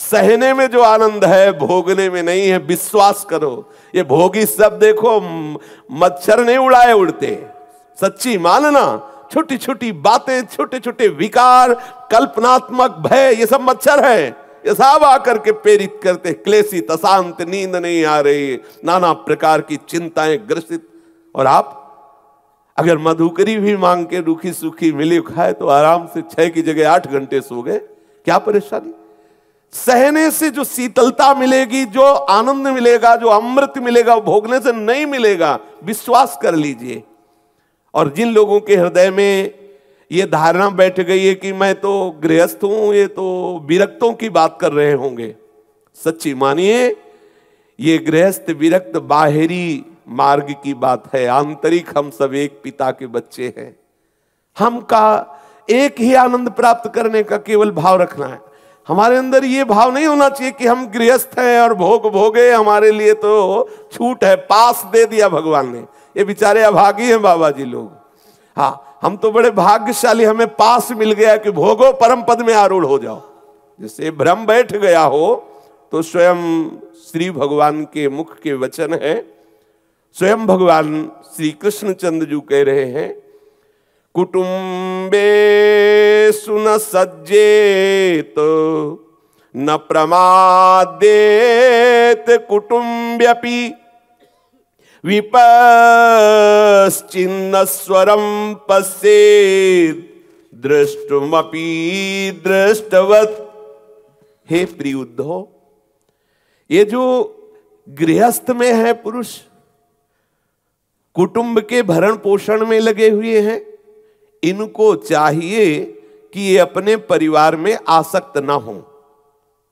सहने में जो आनंद है भोगने में नहीं है विश्वास करो ये भोगी सब देखो मच्छर नहीं उड़ाए उड़ते सच्ची मानना छोटी छोटी बातें छोटे छोटे विकार कल्पनात्मक भय ये सब मच्छर है ये सब आकर के प्रेरित करते क्लेशित अशांत नींद नहीं आ रही नाना प्रकार की चिंताएं ग्रसित और आप अगर मधुकरी भी मांग के रुखी सुखी मिली खाए तो आराम से छह की जगह आठ घंटे सो गए क्या परेशानी सहने से जो शीतलता मिलेगी जो आनंद मिलेगा जो अमृत मिलेगा वो भोगने से नहीं मिलेगा विश्वास कर लीजिए और जिन लोगों के हृदय में ये धारणा बैठ गई है कि मैं तो गृहस्थ हूं ये तो विरक्तों की बात कर रहे होंगे सच्ची मानिए ये गृहस्थ विरक्त बाहरी मार्ग की बात है आंतरिक हम सब एक पिता के बच्चे हैं हमका एक ही आनंद प्राप्त करने का केवल भाव रखना है हमारे अंदर ये भाव नहीं होना चाहिए कि हम गृहस्थ हैं और भोग भोगे हमारे लिए तो छूट है पास दे दिया भगवान ने ये बेचारे अभागी हैं बाबा जी लोग हाँ हम तो बड़े भाग्यशाली हमें पास मिल गया कि भोगो परम पद में आरूढ़ हो जाओ जैसे भ्रम बैठ गया हो तो स्वयं श्री भगवान के मुख के वचन है स्वयं भगवान श्री कृष्णचंद्र जी कह रहे हैं कुटुम्बेषु सुन सज्जेत न प्रमादेत कुटुंब्यपि विपश्चिन्न स्वरं पश्येत् दृष्टुमपी दृष्टवत् हे प्रिय उद्धव ये जो गृहस्थ में है पुरुष कुटुंब के भरण पोषण में लगे हुए हैं इनको चाहिए कि ये अपने परिवार में आसक्त ना हो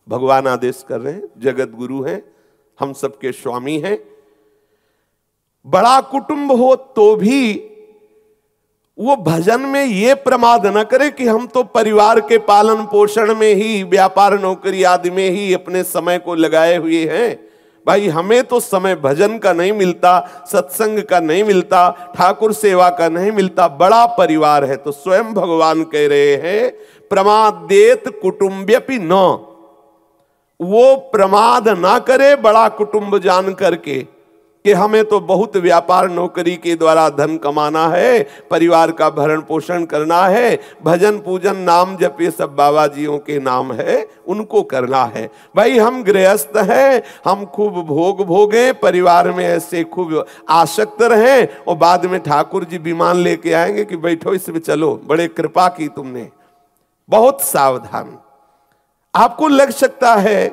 भगवान आदेश कर रहे हैं जगत गुरु हैं हम सबके स्वामी हैं बड़ा कुटुंब हो तो भी वो भजन में ये प्रमाद न करे कि हम तो परिवार के पालन पोषण में ही व्यापार नौकरी आदि में ही अपने समय को लगाए हुए हैं भाई हमें तो समय भजन का नहीं मिलता सत्संग का नहीं मिलता ठाकुर सेवा का नहीं मिलता बड़ा परिवार है तो स्वयं भगवान कह रहे हैं प्रमादेत कुटुंब्यपि न वो प्रमाद ना करे बड़ा कुटुंब जान करके कि हमें तो बहुत व्यापार नौकरी के द्वारा धन कमाना है परिवार का भरण पोषण करना है भजन पूजन नाम जप ये सब बाबा जियों के नाम है उनको करना है भाई हम गृहस्थ हैं हम खूब भोग भोगे परिवार में ऐसे खूब आसक्त रहें और बाद में ठाकुर जी विमान लेके आएंगे कि बैठो इसमें चलो बड़े कृपा की तुमने बहुत सावधान आपको लग सकता है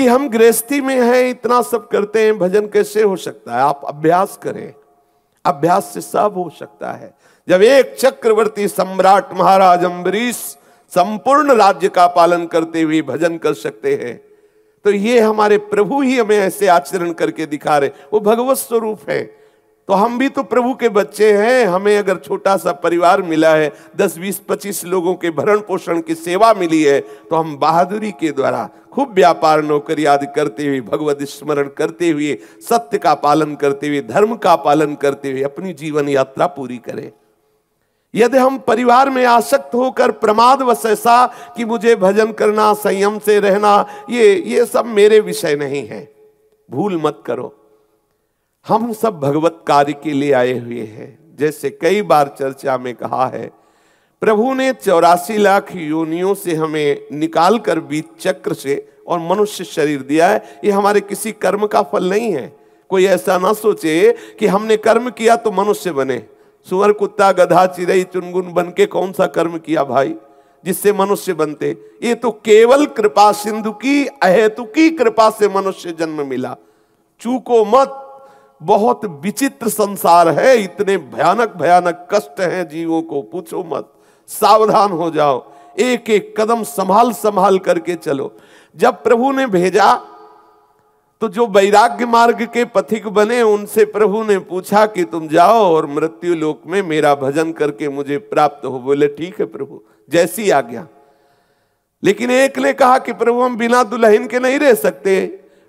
कि हम गृहस्थी में हैं इतना सब करते हैं भजन कैसे हो सकता है आप अभ्यास करें अभ्यास से सब हो सकता है जब एक चक्रवर्ती सम्राट महाराज अम्बरीश संपूर्ण राज्य का पालन करते हुए भजन कर सकते हैं तो ये हमारे प्रभु ही हमें ऐसे आचरण करके दिखा रहे वो भगवत स्वरूप है तो हम भी तो प्रभु के बच्चे हैं हमें अगर छोटा सा परिवार मिला है दस बीस पच्चीस लोगों के भरण पोषण की सेवा मिली है तो हम बहादुरी के द्वारा खूब व्यापार नौकरी आदि करते हुए भगवत स्मरण करते हुए सत्य का पालन करते हुए धर्म का पालन करते हुए अपनी जीवन यात्रा पूरी करें यदि हम परिवार में आसक्त होकर प्रमाद व ऐसा कि मुझे भजन करना संयम से रहना ये ये सब मेरे विषय नहीं है भूल मत करो हम सब भगवत कार्य के लिए आए हुए हैं जैसे कई बार चर्चा में कहा है प्रभु ने चौरासी लाख योनियों से हमें निकाल कर बीच चक्र से और मनुष्य शरीर दिया है ये हमारे किसी कर्म का फल नहीं है कोई ऐसा ना सोचे कि हमने कर्म किया तो मनुष्य बने सुअर कुत्ता गधा चिड़ई चुनगुन बन के कौन सा कर्म किया भाई जिससे मनुष्य बनते ये तो केवल कृपा सिंधु की अहेतुकी कृपा से मनुष्य जन्म मिला चूको मत बहुत विचित्र संसार है इतने भयानक भयानक कष्ट हैं जीवों को पूछो मत सावधान हो जाओ एक एक कदम संभाल संभाल करके चलो जब प्रभु ने भेजा तो जो वैराग्य मार्ग के पथिक बने उनसे प्रभु ने पूछा कि तुम जाओ और मृत्यु लोक में मेरा भजन करके मुझे प्राप्त हो बोले ठीक है प्रभु जैसी आज्ञा लेकिन एक ने कहा कि प्रभु हम बिना दुल्हन के नहीं रह सकते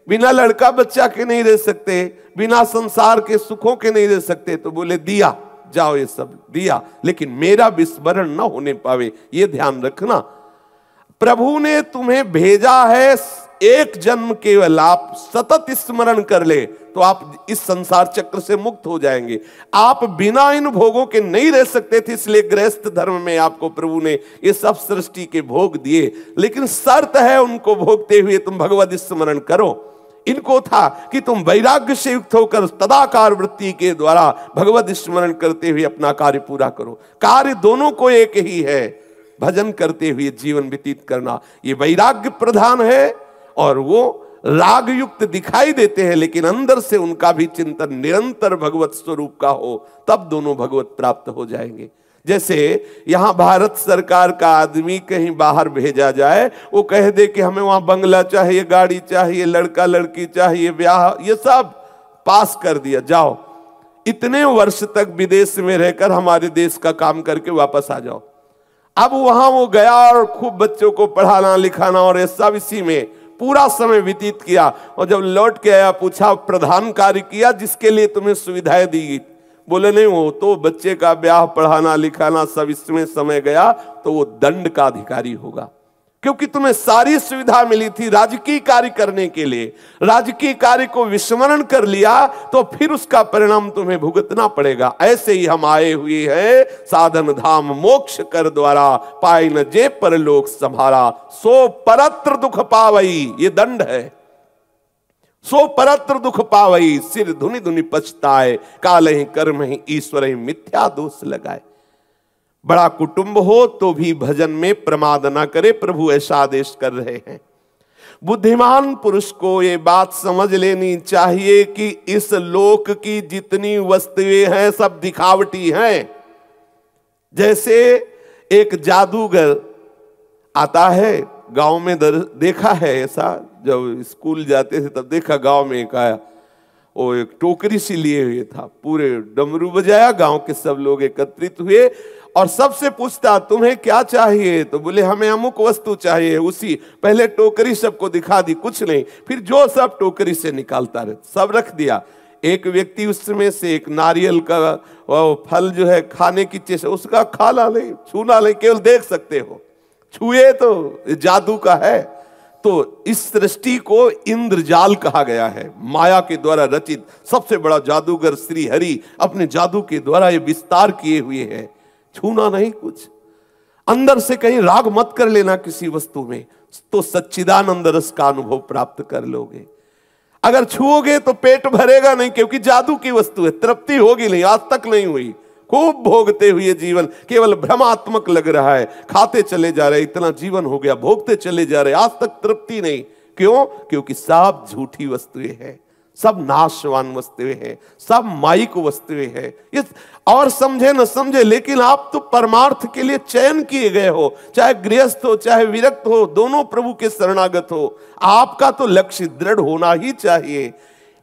बिना लड़का बच्चा के नहीं रह सकते बिना संसार के सुखों के नहीं रह सकते तो बोले दिया जाओ ये सब दिया लेकिन मेरा विस्मरण ना होने पावे ये ध्यान रखना प्रभु ने तुम्हें भेजा है एक जन्म के आप सतत स्मरण कर ले तो आप इस संसार चक्र से मुक्त हो जाएंगे आप बिना इन भोगों के नहीं रह सकते थे इसलिए गृहस्थ धर्म में आपको प्रभु ने ये सब सृष्टि के भोग दिए लेकिन शर्त है उनको भोगते हुए तुम भगवत स्मरण करो इनको था कि तुम वैराग्य से युक्त होकर तदाकार वृत्ति के द्वारा भगवत स्मरण करते हुए अपना कार्य पूरा करो कार्य दोनों को एक ही है भजन करते हुए जीवन व्यतीत करना ये वैराग्य प्रधान है और वो राग युक्त दिखाई देते हैं लेकिन अंदर से उनका भी चिंतन निरंतर भगवत स्वरूप का हो तब दोनों भगवत प्राप्त हो जाएंगे जैसे यहां भारत सरकार का आदमी कहीं बाहर भेजा जाए वो कह दे कि हमें वहां बंगला चाहिए गाड़ी चाहिए लड़का लड़की चाहिए ब्याह ये सब पास कर दिया जाओ इतने वर्ष तक विदेश में रहकर हमारे देश का काम करके वापस आ जाओ अब वहां वो गया और खूब बच्चों को पढ़ाना लिखाना और ऐसा इसी में पूरा समय व्यतीत किया और जब लौट के आया पूछा प्रधान कार्य किया जिसके लिए तुम्हें सुविधाएं दी गई बोले नहीं वो तो बच्चे का ब्याह पढ़ाना लिखाना सब इसमें समय गया तो वो दंड का अधिकारी होगा क्योंकि तुम्हें सारी सुविधा मिली थी राजकीय कार्य करने के लिए राजकीय कार्य को विस्मरण कर लिया तो फिर उसका परिणाम तुम्हें भुगतना पड़ेगा ऐसे ही हम आए हुए हैं साधन धाम मोक्ष कर द्वारा पाए न जे पर लोक संभारा सो परत्र दुख पावई ये दंड है सो परत्र दुख पावई सिर धुनि धुनि पछताए काल ही कर्म ही ईश्वर ही मिथ्या दोष लगाए बड़ा कुटुंब हो तो भी भजन में प्रमाद ना करे प्रभु ऐसा आदेश कर रहे हैं बुद्धिमान पुरुष को ये बात समझ लेनी चाहिए कि इस लोक की जितनी वस्तुएं हैं सब दिखावटी हैं जैसे एक जादूगर आता है गांव में दर, देखा है ऐसा जब स्कूल जाते थे तब देखा गांव में एक आया वो एक टोकरी सी लिए हुए था पूरे डमरू बजाया गांव के सब लोग एकत्रित हुए और सबसे पूछता तुम्हें क्या चाहिए तो बोले हमें अमुक वस्तु चाहिए उसी पहले टोकरी सबको दिखा दी कुछ नहीं फिर जो सब टोकरी से निकालता रहे सब रख दिया एक व्यक्ति उसमें से एक नारियल का फल जो है खाने की चीज उसका ले छू छूना ले केवल देख सकते हो छुए तो जादू का है तो इस सृष्टि को इंद्रजाल कहा गया है माया के द्वारा रचित सबसे बड़ा जादूगर श्री हरि अपने जादू के द्वारा ये विस्तार किए हुए हैं छूना नहीं कुछ अंदर से कहीं राग मत कर लेना किसी वस्तु में तो सच्चिदानंद रस का अनुभव प्राप्त कर लोगे अगर छुओगे तो पेट भरेगा नहीं क्योंकि जादू की वस्तु है तृप्ति होगी नहीं आज तक नहीं हुई खूब भोगते हुए जीवन केवल भ्रमात्मक लग रहा है खाते चले जा रहे इतना जीवन हो गया भोगते चले जा रहे आज तक तृप्ति नहीं क्यों क्योंकि साफ झूठी वस्तुएं हैं सब नाशवान वस्तुएं हैं सब माइक वस्तुएं हैं ये और समझे न समझे लेकिन आप तो परमार्थ के लिए चयन किए गए हो चाहे गृहस्थ हो चाहे विरक्त हो दोनों प्रभु के शरणागत हो आपका तो लक्ष्य दृढ़ होना ही चाहिए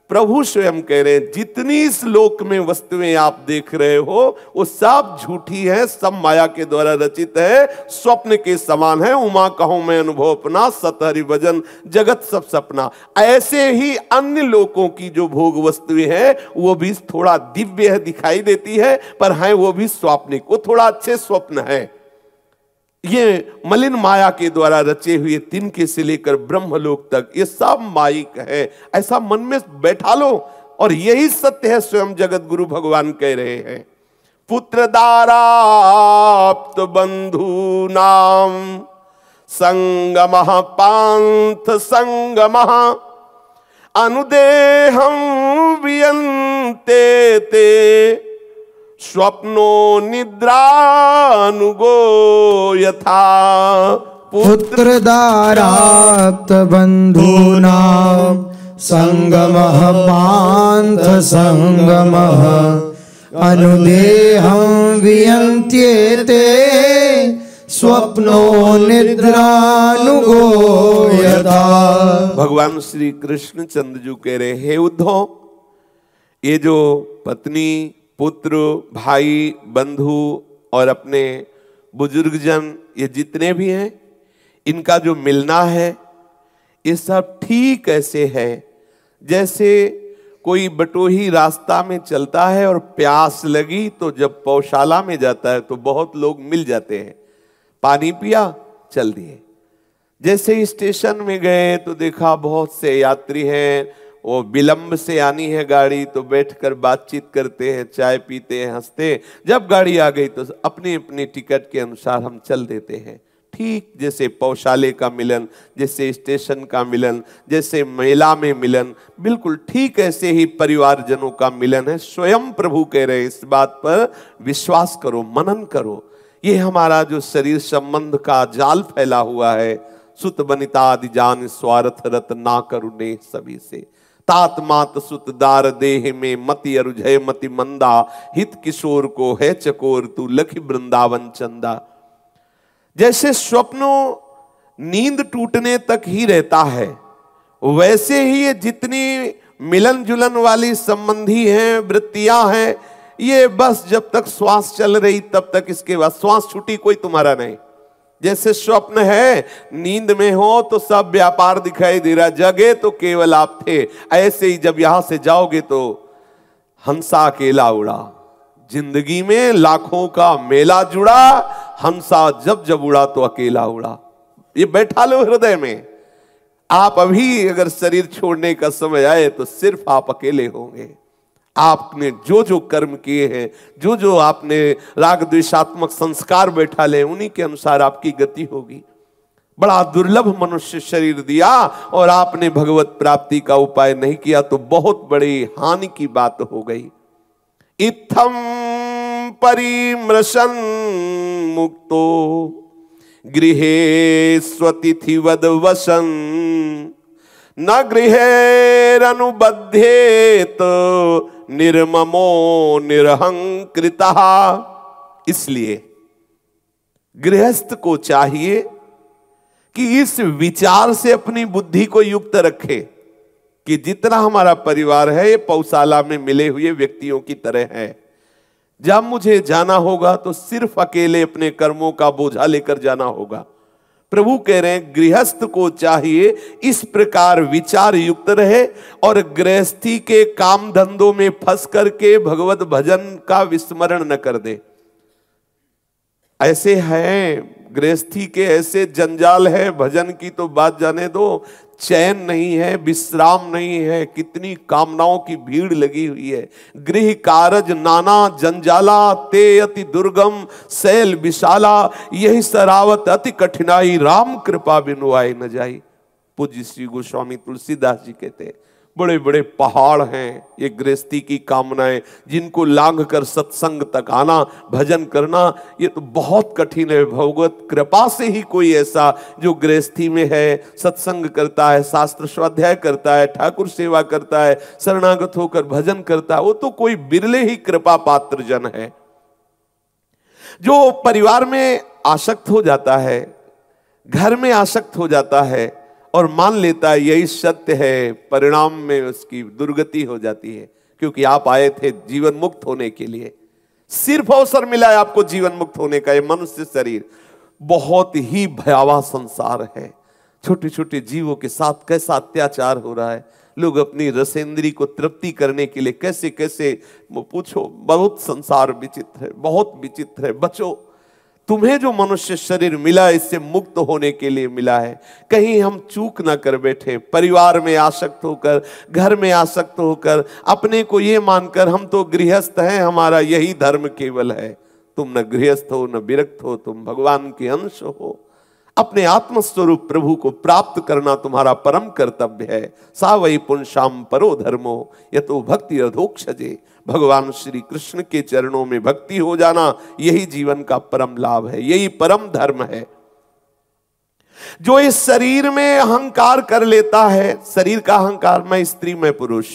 प्रभु स्वयं कह रहे हैं जितनी इस लोक में वस्तुएं आप देख रहे हो वो सब झूठी है सब माया के द्वारा रचित है स्वप्न के समान है उमा कहो मैं अनुभव अपना सतहरी भजन जगत सब सपना ऐसे ही अन्य लोगों की जो भोग वस्तुएं हैं वो भी थोड़ा दिव्य है दिखाई देती है पर है वो भी स्वाप्निक वो थोड़ा अच्छे स्वप्न है ये मलिन माया के द्वारा रचे हुए तिनके से लेकर ब्रह्मलोक तक ये सब माइक है ऐसा मन में बैठा लो और यही सत्य है स्वयं जगत गुरु भगवान कह रहे हैं पुत्र दाराप्त बंधु नाम संगम पांथ संगम महा वियंते ते, ते स्वप्नो निद्रानुगो यथा संगम पांथ संगम अनुदेहं वियन्त्ये ते स्वप्नो निद्रानुगो यथा भगवान श्री कृष्ण चंद्र जी कह रहे हे उद्धव ये जो पत्नी पुत्र भाई बंधु और अपने बुजुर्गजन ये जितने भी हैं इनका जो मिलना है ये सब ठीक ऐसे है जैसे कोई बटोही रास्ता में चलता है और प्यास लगी तो जब पौशाला में जाता है तो बहुत लोग मिल जाते हैं पानी पिया चल दिए जैसे स्टेशन में गए तो देखा बहुत से यात्री हैं वो विलंब से आनी है गाड़ी तो बैठकर बातचीत करते हैं चाय पीते हैं हंसते हैं जब गाड़ी आ गई तो अपने अपने टिकट के अनुसार हम चल देते हैं ठीक जैसे पौशाले का मिलन जैसे स्टेशन का मिलन जैसे मेला में मिलन बिल्कुल ठीक ऐसे ही परिवारजनों का मिलन है स्वयं प्रभु कह रहे हैं इस बात पर विश्वास करो मनन करो ये हमारा जो शरीर संबंध का जाल फैला हुआ है सुत बनिता आदि जान स्वार्थ रत ना करुणे सभी से तात मात सुत दार देह में मति अरुझय मति मंदा हित किशोर को है चकोर तू लखी वृंदावन चंदा जैसे स्वप्नों नींद टूटने तक ही रहता है वैसे ही ये जितनी मिलन जुलन वाली संबंधी हैं वृत्तियां हैं ये बस जब तक श्वास चल रही तब तक इसके बाद श्वास छुट्टी कोई तुम्हारा नहीं जैसे स्वप्न है नींद में हो तो सब व्यापार दिखाई दे रहा जगे तो केवल आप थे ऐसे ही जब यहां से जाओगे तो हंसा अकेला उड़ा जिंदगी में लाखों का मेला जुड़ा हंसा जब जब उड़ा तो अकेला उड़ा ये बैठा लो हृदय में आप अभी अगर शरीर छोड़ने का समय आए तो सिर्फ आप अकेले होंगे आपने जो जो कर्म किए हैं जो जो आपने राग द्वेषात्मक संस्कार बैठा ले उन्हीं के अनुसार आपकी गति होगी बड़ा दुर्लभ मनुष्य शरीर दिया और आपने भगवत प्राप्ति का उपाय नहीं किया तो बहुत बड़ी हानि की बात हो गई इथम परिमृशन मुक्तो गृह स्वतिथि वद वसन न गृहेरनुबद्धेत तो निर्ममो निरहंकृता इसलिए गृहस्थ को चाहिए कि इस विचार से अपनी बुद्धि को युक्त रखे कि जितना हमारा परिवार है ये पौशाला में मिले हुए व्यक्तियों की तरह है जब मुझे जाना होगा तो सिर्फ अकेले अपने कर्मों का बोझा लेकर जाना होगा प्रभु कह रहे हैं गृहस्थ को चाहिए इस प्रकार विचार युक्त रहे और गृहस्थी के काम धंधों में फंस करके भगवत भजन का विस्मरण न कर दे ऐसे हैं गृहस्थी के ऐसे जंजाल है भजन की तो बात जाने दो चैन नहीं है विश्राम नहीं है कितनी कामनाओं की भीड़ लगी हुई है गृह कारज नाना जंजाला ते अति दुर्गम शैल विशाला यही सरावत अति कठिनाई राम कृपा बिनुआई न जाई पूज्य श्री गोस्वामी तुलसीदास जी कहते हैं बड़े बड़े पहाड़ हैं ये गृहस्थी की कामनाएं जिनको लांग कर सत्संग तक आना भजन करना ये तो बहुत कठिन है भगवत कृपा से ही कोई ऐसा जो गृहस्थी में है सत्संग करता है शास्त्र स्वाध्याय करता है ठाकुर सेवा करता है शरणागत होकर भजन करता है वो तो कोई बिरले ही कृपा पात्र जन है जो परिवार में आसक्त हो जाता है घर में आसक्त हो जाता है और मान लेता है यही सत्य है परिणाम में उसकी दुर्गति हो जाती है क्योंकि आप आए थे जीवन मुक्त होने के लिए सिर्फ अवसर मिला है आपको जीवन मुक्त होने का ये मनुष्य शरीर बहुत ही भयावह संसार है छोटे छोटे जीवों के साथ कैसा अत्याचार हो रहा है लोग अपनी रसेंद्री को तृप्ति करने के लिए कैसे कैसे पूछो बहुत संसार विचित्र है बहुत विचित्र है बचो तुम्हें जो मनुष्य शरीर मिला इससे मुक्त होने के लिए मिला है कहीं हम चूक ना कर बैठे परिवार में आसक्त होकर घर में आसक्त होकर अपने को ये मानकर हम तो गृहस्थ हैं हमारा यही धर्म केवल है तुम न गृहस्थ हो न विरक्त हो तुम भगवान के अंश हो अपने आत्मस्वरूप प्रभु को प्राप्त करना तुम्हारा परम कर्तव्य है सा वही पुनशाम परो धर्मो यथो भक्ति रथोक्षजे भगवान श्री कृष्ण के चरणों में भक्ति हो जाना यही जीवन का परम लाभ है यही परम धर्म है जो इस शरीर में अहंकार कर लेता है शरीर का अहंकार मैं स्त्री मैं पुरुष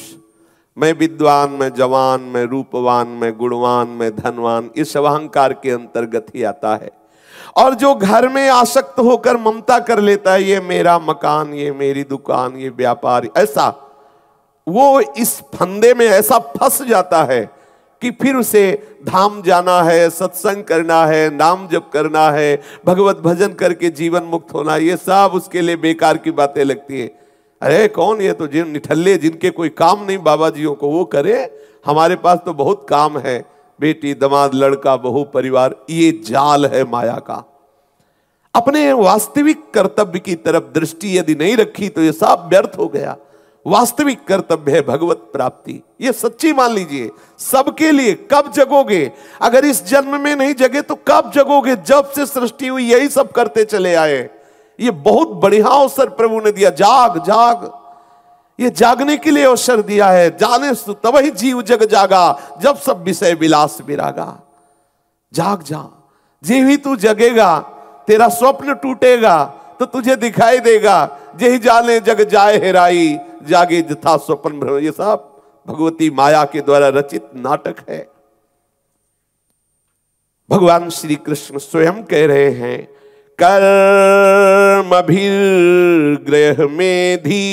मैं विद्वान मैं जवान मैं रूपवान मैं गुणवान मैं धनवान इस अहंकार के अंतर्गत ही आता है और जो घर में आसक्त होकर ममता कर लेता है ये मेरा मकान ये मेरी दुकान ये व्यापार ऐसा वो इस फंदे में ऐसा फंस जाता है कि फिर उसे धाम जाना है सत्संग करना है नाम जप करना है भगवत भजन करके जीवन मुक्त होना ये सब उसके लिए बेकार की बातें लगती है अरे कौन ये तो जिन निठल्ले जिनके कोई काम नहीं बाबा जियों को वो करे हमारे पास तो बहुत काम है बेटी दमाद लड़का बहु परिवार ये जाल है माया का अपने वास्तविक कर्तव्य की तरफ दृष्टि यदि नहीं रखी तो ये सब व्यर्थ हो गया वास्तविक कर्तव्य है भगवत प्राप्ति ये सच्ची मान लीजिए सबके लिए कब जगोगे अगर इस जन्म में नहीं जगे तो कब जगोगे जब से सृष्टि हुई यही सब करते चले आए ये बहुत बढ़िया अवसर प्रभु ने दिया जाग जाग ये जागने के लिए अवसर दिया है जाने तब ही जीव जग जागा जब सब विषय विलास विरागा जाग जा जीव ही तू जगेगा तेरा स्वप्न टूटेगा तो तुझे दिखाई देगा यही जाने जग जाए हेराई जागे जथा स्वप्न भ्रम ये सब भगवती माया के द्वारा रचित नाटक है भगवान श्री कृष्ण स्वयं कह रहे हैं कर्म ग्रह में धी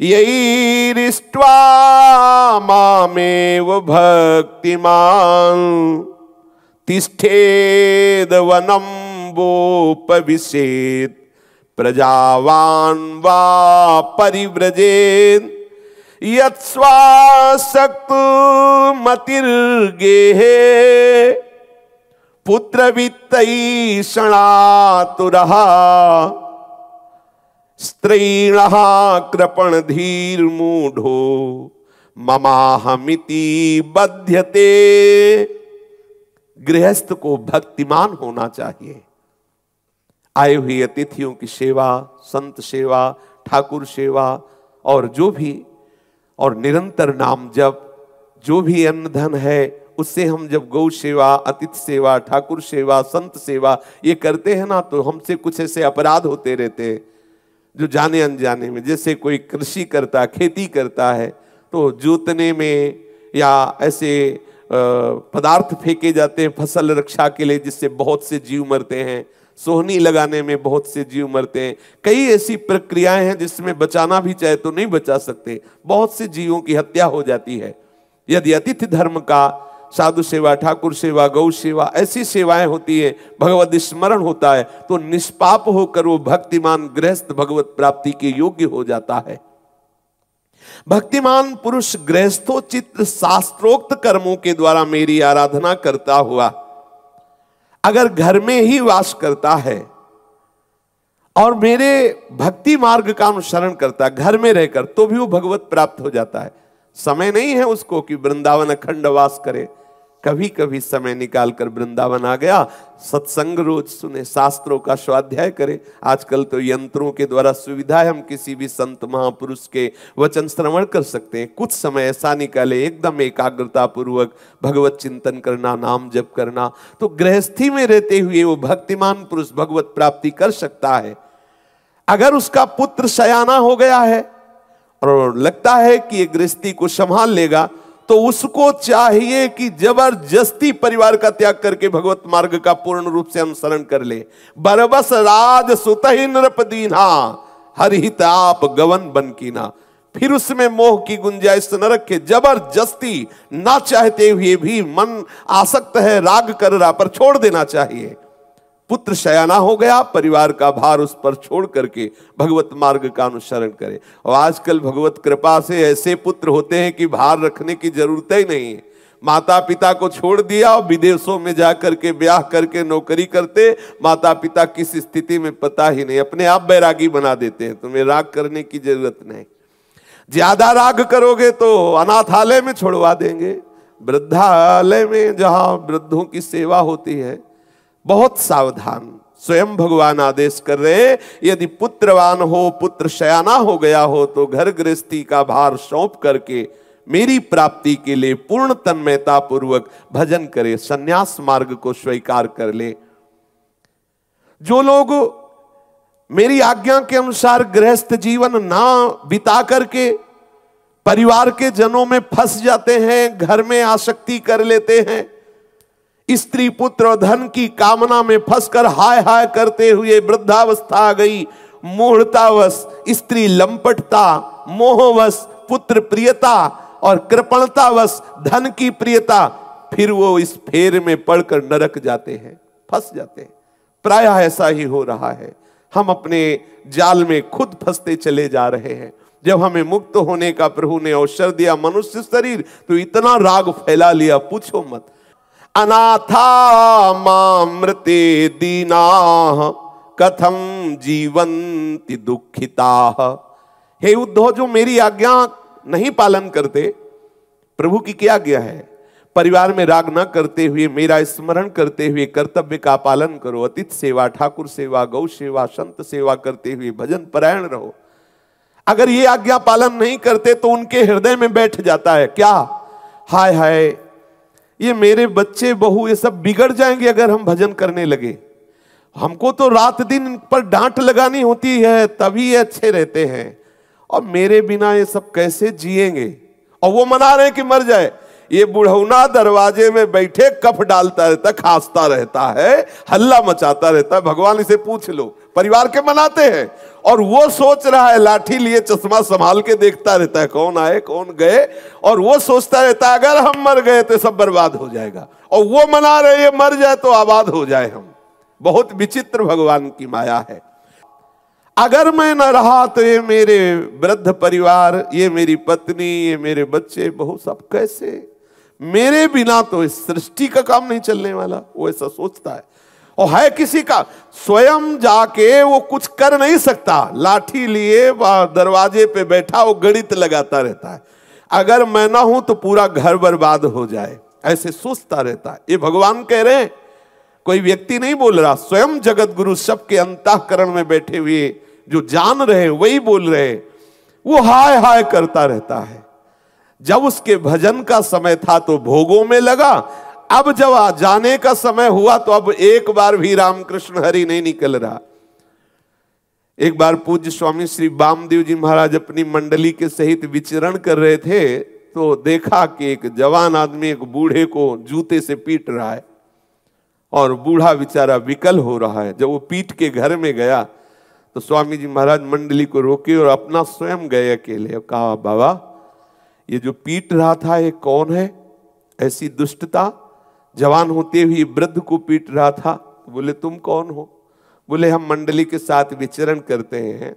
यही रिष्ट्वा वो भक्तिमान तिष्ठेद वनम प्रजावान् वा परिव्रजेन् यत्स्वासक्तमतिर्गेहे कृपण स्त्रीणः कृपणधीर्मूढो ममाहमिति बध्यते गृहस्थ को भक्तिमान होना चाहिए आए हुए अतिथियों की सेवा संत सेवा ठाकुर सेवा और जो भी और निरंतर नाम जब जो भी अन्न धन है उससे हम जब गौ सेवा अतिथि सेवा ठाकुर सेवा संत सेवा ये करते हैं ना तो हमसे कुछ ऐसे अपराध होते रहते हैं जो जाने अनजाने में जैसे कोई कृषि करता खेती करता है तो जोतने में या ऐसे पदार्थ फेंके जाते हैं फसल रक्षा के लिए जिससे बहुत से जीव मरते हैं सोहनी लगाने में बहुत से जीव मरते हैं कई ऐसी प्रक्रियाएं हैं जिसमें बचाना भी चाहे तो नहीं बचा सकते बहुत से जीवों की हत्या हो जाती है यदि अतिथि धर्म का साधु सेवा ठाकुर सेवा गौ सेवा ऐसी सेवाएं होती है भगवत स्मरण होता है तो निष्पाप होकर वो भक्तिमान गृहस्थ भगवत प्राप्ति के योग्य हो जाता है भक्तिमान पुरुष गृहस्थोचित शास्त्रोक्त कर्मों के द्वारा मेरी आराधना करता हुआ अगर घर में ही वास करता है और मेरे भक्ति मार्ग का अनुसरण करता है घर में रहकर तो भी वो भगवत प्राप्त हो जाता है समय नहीं है उसको कि वृंदावन अखंड वास करे कभी कभी समय निकालकर वृंदावन आ गया सत्संग रोज सुने शास्त्रों का स्वाध्याय करे आजकल तो यंत्रों के द्वारा सुविधा हम किसी भी संत महापुरुष के वचन श्रवण कर सकते हैं कुछ समय ऐसा निकाले एकदम एकाग्रता पूर्वक भगवत चिंतन करना नाम जप करना तो गृहस्थी में रहते हुए वो भक्तिमान पुरुष भगवत प्राप्ति कर सकता है अगर उसका पुत्र सयाना हो गया है और लगता है कि ये गृहस्थी को संभाल लेगा तो उसको चाहिए कि जबरदस्ती परिवार का त्याग करके भगवत मार्ग का पूर्ण रूप से अनुसरण कर ले बरबस राज सुत नृप दीना हरित आप गवन बन की ना फिर उसमें मोह की गुंजाइश न रखे जबरदस्ती ना चाहते हुए भी मन आसक्त है राग कर रहा पर छोड़ देना चाहिए पुत्र शयाना हो गया परिवार का भार उस पर छोड़ करके भगवत मार्ग का अनुसरण करे और आजकल भगवत कृपा से ऐसे पुत्र होते हैं कि भार रखने की जरूरत ही नहीं है माता पिता को छोड़ दिया और विदेशों में जा करके ब्याह करके नौकरी करते माता पिता किस स्थिति में पता ही नहीं अपने आप बैरागी बना देते हैं तुम्हें राग करने की जरूरत नहीं ज्यादा राग करोगे तो अनाथालय में छोड़वा देंगे वृद्धालय में जहां वृद्धों की सेवा होती है बहुत सावधान स्वयं भगवान आदेश कर रहे हैं यदि पुत्रवान हो पुत्र शयाना हो गया हो तो घर गृहस्थी का भार सौंप करके मेरी प्राप्ति के लिए पूर्ण तन्मयता पूर्वक भजन करे सन्यास मार्ग को स्वीकार कर ले जो लोग मेरी आज्ञा के अनुसार गृहस्थ जीवन ना बिता करके परिवार के जनों में फंस जाते हैं घर में आसक्ति कर लेते हैं स्त्री पुत्र धन की कामना में फंसकर हाय हाय करते हुए वृद्धावस्था आ गई मूढ़तावश स्त्री लंपटता मोहवश पुत्र प्रियता और कृपणतावश धन की प्रियता फिर वो इस फेर में पड़कर नरक जाते हैं फंस जाते हैं प्राय ऐसा ही हो रहा है हम अपने जाल में खुद फंसते चले जा रहे हैं जब हमें मुक्त होने का प्रभु ने अवसर दिया मनुष्य शरीर तो इतना राग फैला लिया पूछो मत अनाथा मामृते दीना कथम जीवंती दुखिता हे उद्धव जो मेरी आज्ञा नहीं पालन करते प्रभु की क्या आज्ञा है परिवार में राग न करते हुए मेरा स्मरण करते हुए कर्तव्य का पालन करो अतित सेवा ठाकुर सेवा गौ सेवा संत सेवा करते हुए भजन परायण रहो अगर ये आज्ञा पालन नहीं करते तो उनके हृदय में बैठ जाता है क्या हाय हाय ये मेरे बच्चे बहू ये सब बिगड़ जाएंगे अगर हम भजन करने लगे हमको तो रात दिन पर डांट लगानी होती है तभी ये अच्छे रहते हैं और मेरे बिना ये सब कैसे जिएंगे और वो मना रहे हैं कि मर जाए ये बुढ़ौना दरवाजे में बैठे कफ डालता रहता खांसता रहता है हल्ला मचाता रहता है भगवान इसे पूछ लो परिवार के मनाते हैं और वो सोच रहा है लाठी लिए चश्मा संभाल के देखता रहता है कौन आए कौन गए और वो सोचता रहता है अगर हम मर गए तो सब बर्बाद हो जाएगा और वो मना रहे ये मर जाए तो आबाद हो जाए हम बहुत विचित्र भगवान की माया है अगर मैं न रहा तो ये मेरे वृद्ध परिवार ये मेरी पत्नी ये मेरे बच्चे बहुत सब कैसे मेरे बिना तो इस सृष्टि का काम नहीं चलने वाला वो ऐसा सोचता है और है किसी का स्वयं जाके वो कुछ कर नहीं सकता लाठी लिए दरवाजे पे बैठा वो गणित लगाता रहता है अगर मैं ना हूं तो पूरा घर बर्बाद हो जाए ऐसे सोचता रहता है ये भगवान कह रहे हैं कोई व्यक्ति नहीं बोल रहा स्वयं जगत गुरु सबके अंतकरण में बैठे हुए जो जान रहे वही बोल रहे वो हाय हाय करता रहता है जब उसके भजन का समय था तो भोगों में लगा अब जब आ जाने का समय हुआ तो अब एक बार भी रामकृष्ण हरि नहीं निकल रहा एक बार पूज्य स्वामी श्री बामदेव जी महाराज अपनी मंडली के सहित विचरण कर रहे थे तो देखा कि एक जवान आदमी एक बूढ़े को जूते से पीट रहा है और बूढ़ा बेचारा विकल हो रहा है जब वो पीट के घर में गया तो स्वामी जी महाराज मंडली को रोके और अपना स्वयं गए अकेले कहा बाबा ये जो पीट रहा था ये कौन है ऐसी दुष्टता जवान होते हुए वृद्ध को पीट रहा था बोले तुम कौन हो बोले हम मंडली के साथ विचरण करते हैं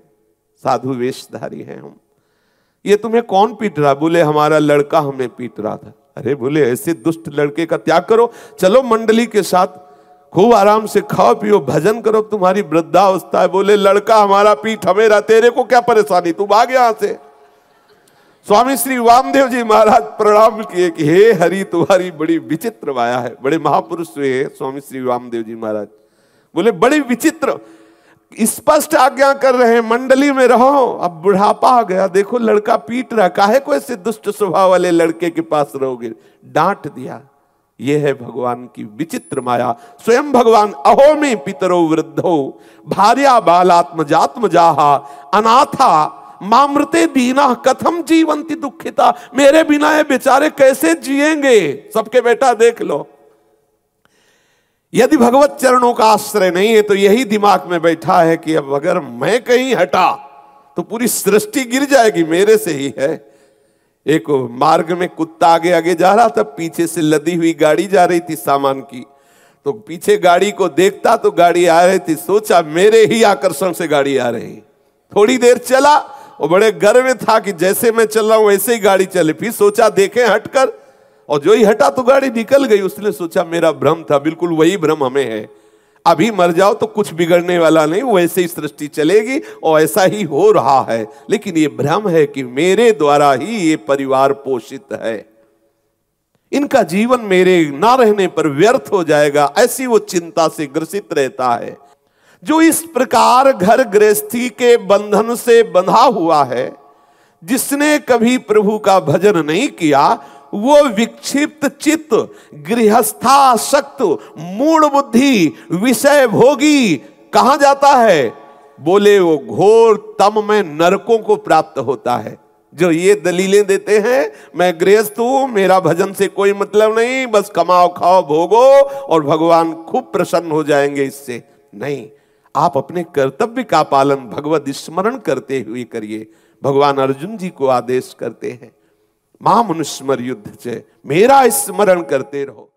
साधु वेशधारी हैं हम ये तुम्हें कौन पीट रहा बोले हमारा लड़का हमें पीट रहा था अरे बोले ऐसे दुष्ट लड़के का त्याग करो चलो मंडली के साथ खूब आराम से खाओ पियो भजन करो तुम्हारी वृद्धावस्था है बोले लड़का हमारा पीठ हमेरा तेरे को क्या परेशानी तू भाग यहां से स्वामी श्री वामदेव जी महाराज प्रणाम किए कि हे हरि तुम्हारी बड़ी विचित्र माया है बड़े महापुरुष हुए हैं स्वामी श्री वामदेव जी महाराज बोले बड़ी विचित्र स्पष्ट आज्ञा कर रहे हैं मंडली में रहो अब बुढ़ापा आ गया देखो लड़का पीट रहा काहे को ऐसे दुष्ट स्वभाव वाले लड़के के पास रहोगे डांट दिया ये है भगवान की विचित्र माया स्वयं भगवान अहो में पितरो वृद्धो भार्या बालात्मजात्मजाहा अनाथा मामृते बीना कथम जीवंती दुखिता मेरे बिना ये बेचारे कैसे जिएंगे सबके बेटा देख लो यदि भगवत चरणों का आश्रय नहीं है तो यही दिमाग में बैठा है कि अब अगर मैं कहीं हटा तो पूरी सृष्टि गिर जाएगी मेरे से ही है एक मार्ग में कुत्ता आगे आगे जा रहा था पीछे से लदी हुई गाड़ी जा रही थी सामान की तो पीछे गाड़ी को देखता तो गाड़ी आ रही थी सोचा मेरे ही आकर्षण से गाड़ी आ रही थोड़ी देर चला और बड़े गर्व था कि जैसे मैं चल रहा हूं वैसे ही गाड़ी चले फिर सोचा देखें हटकर और जो ही हटा तो गाड़ी निकल गई उसने सोचा मेरा भ्रम था बिल्कुल वही भ्रम हमें है अभी मर जाओ तो कुछ बिगड़ने वाला नहीं वैसे ही सृष्टि चलेगी और ऐसा ही हो रहा है लेकिन ये भ्रम है कि मेरे द्वारा ही ये परिवार पोषित है इनका जीवन मेरे ना रहने पर व्यर्थ हो जाएगा ऐसी वो चिंता से ग्रसित रहता है जो इस प्रकार घर गृहस्थी के बंधन से बंधा हुआ है जिसने कभी प्रभु का भजन नहीं किया वो विक्षिप्त चित्त गृहस्थाशक्त मूड़ बुद्धि विषय भोगी कहा जाता है बोले वो घोर तम में नरकों को प्राप्त होता है जो ये दलीलें देते हैं मैं गृहस्थ हूं मेरा भजन से कोई मतलब नहीं बस कमाओ खाओ भोगो और भगवान खूब प्रसन्न हो जाएंगे इससे नहीं आप अपने कर्तव्य का पालन भगवत स्मरण करते हुए करिए भगवान अर्जुन जी को आदेश करते हैं मां मनुस्मर युद्ध से मेरा स्मरण करते रहो